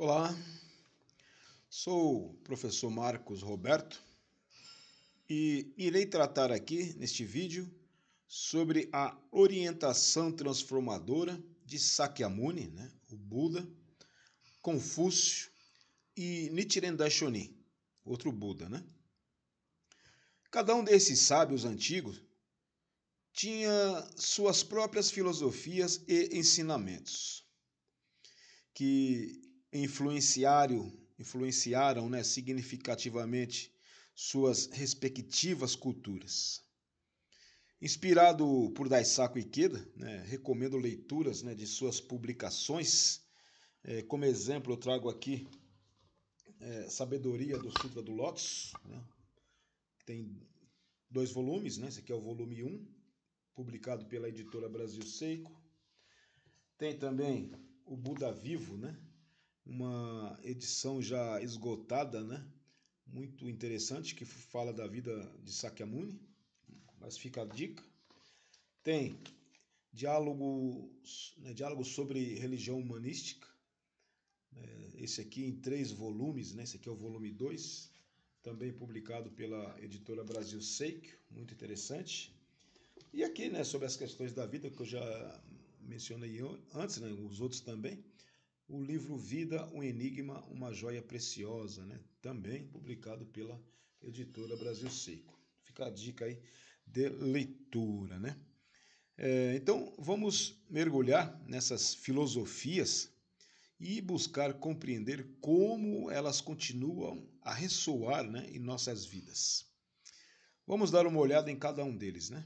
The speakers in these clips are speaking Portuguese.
Olá, sou o professor Marcos Roberto e irei tratar aqui neste vídeo sobre a orientação transformadora de Sakyamuni, né, o Buda, Confúcio e Nichiren Daishonin, outro Buda, né? Cada um desses sábios antigos tinha suas próprias filosofias e ensinamentos que influenciaram, influenciaram né, significativamente suas respectivas culturas. Inspirado por Daisaku Ikeda, né, recomendo leituras né, de suas publicações. É, como exemplo, eu trago aqui é, Sabedoria do Sutra do lotus Né, tem dois volumes, né? esse aqui é o volume 1, um, publicado pela editora Brasil Seiko. Tem também o Buda Vivo, né? uma edição já esgotada, né? Muito interessante que fala da vida de Sakyamuni, mas fica a dica. Tem diálogo, né, diálogo sobre religião humanística. Né? Esse aqui em três volumes, né? Esse aqui é o volume 2, também publicado pela editora Brasil Seikio, muito interessante. E aqui, né, sobre as questões da vida que eu já mencionei antes, né, os outros também o livro Vida, um Enigma, uma Joia Preciosa, né? também publicado pela editora Brasil Seco. Fica a dica aí de leitura. Né? É, então, vamos mergulhar nessas filosofias e buscar compreender como elas continuam a ressoar né, em nossas vidas. Vamos dar uma olhada em cada um deles, né?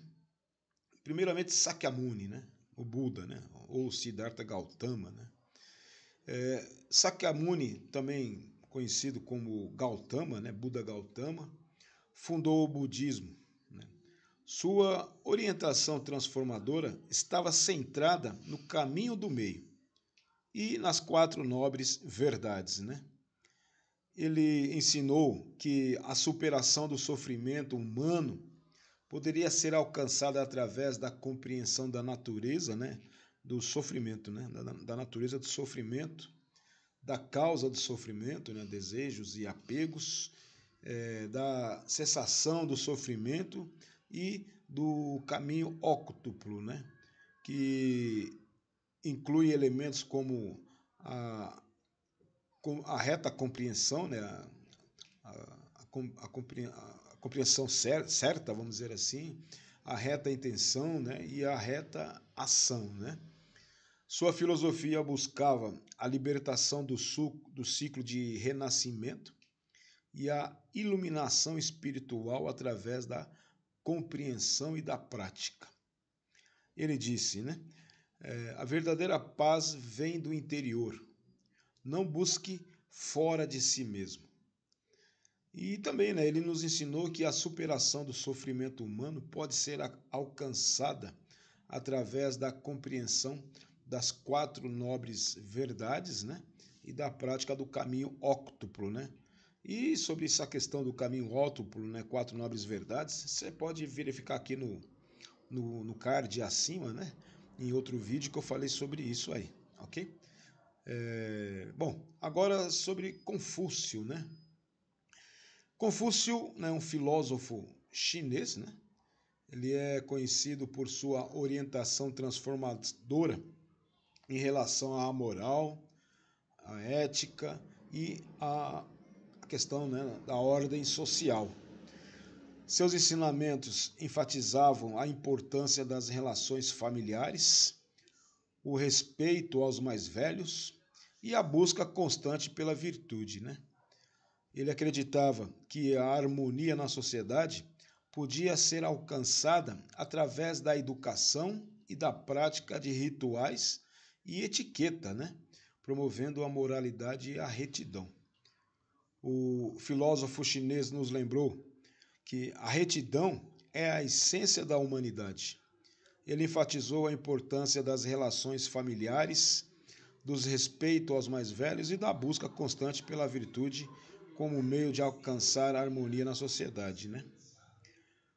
Primeiramente, Sakyamuni, né? O Buda, né? Ou Siddhartha Gautama, né? É, Sakyamuni, também conhecido como Gautama, né, Buda Gautama, fundou o budismo. Né? Sua orientação transformadora estava centrada no caminho do meio e nas quatro nobres verdades. Né? Ele ensinou que a superação do sofrimento humano poderia ser alcançada através da compreensão da natureza, né? do sofrimento, né? da, da natureza do sofrimento, da causa do sofrimento, né? desejos e apegos, é, da cessação do sofrimento e do caminho óctuplo, né? que inclui elementos como a, a reta compreensão, né? a, a, a, compreensão certa, vamos dizer assim, a reta intenção né? e a reta ação. Né? Sua filosofia buscava a libertação do, do ciclo de renascimento e a iluminação espiritual através da compreensão e da prática. Ele disse, né? É, a verdadeira paz vem do interior. Não busque fora de si mesmo. E também, né, ele nos ensinou que a superação do sofrimento humano pode ser alcançada através da compreensão das quatro nobres verdades, né? E da prática do caminho óctuplo, né? E sobre essa questão do caminho óctuplo, né? Quatro nobres verdades, você pode verificar aqui no, no, no card acima, né? Em outro vídeo que eu falei sobre isso aí, ok? É, bom, agora sobre Confúcio, né? Confúcio é né, um filósofo chinês, né? Ele é conhecido por sua orientação transformadora em relação à moral, à ética e à questão né, da ordem social. Seus ensinamentos enfatizavam a importância das relações familiares, o respeito aos mais velhos e a busca constante pela virtude. Né? Ele acreditava que a harmonia na sociedade podia ser alcançada através da educação e da prática de rituais e etiqueta, né? promovendo a moralidade e a retidão. O filósofo chinês nos lembrou que a retidão é a essência da humanidade. Ele enfatizou a importância das relações familiares, dos respeito aos mais velhos e da busca constante pela virtude como meio de alcançar a harmonia na sociedade, né?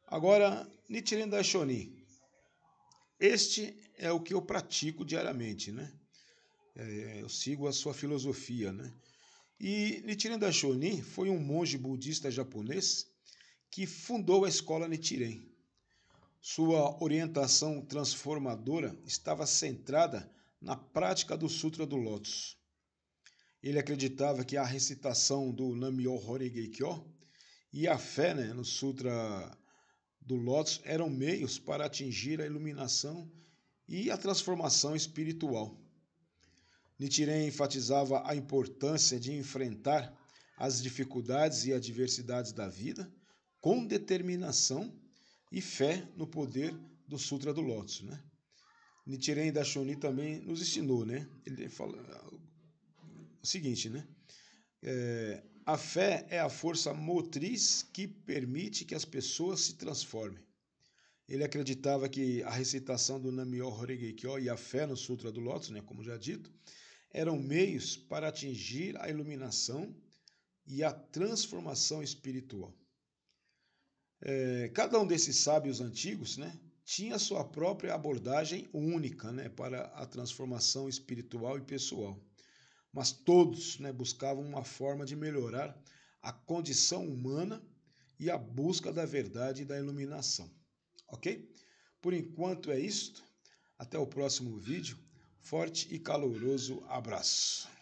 Agora, Nichiren Daishonin este é o que eu pratico diariamente, né? É, eu sigo a sua filosofia, né? E Nichiren Daishonin foi um monge budista japonês que fundou a escola Nichiren. Sua orientação transformadora estava centrada na prática do Sutra do Lótus. Ele acreditava que a recitação do Nam-myoho-renge-kyo e a fé né, no Sutra do Lótus eram meios para atingir a iluminação e a transformação espiritual. Nichiren enfatizava a importância de enfrentar as dificuldades e adversidades da vida com determinação e fé no poder do Sutra do Lótus, né? Nichiren Dashoni também nos ensinou, né? Ele fala o seguinte, né? É, a fé é a força motriz que permite que as pessoas se transformem. Ele acreditava que a recitação do Namyo Horengekyo e a fé no Sutra do Lótus, né, como já dito, eram meios para atingir a iluminação e a transformação espiritual. É, cada um desses sábios antigos né, tinha sua própria abordagem única né, para a transformação espiritual e pessoal mas todos né, buscavam uma forma de melhorar a condição humana e a busca da verdade e da iluminação. Ok? Por enquanto é isto. Até o próximo vídeo. Forte e caloroso abraço.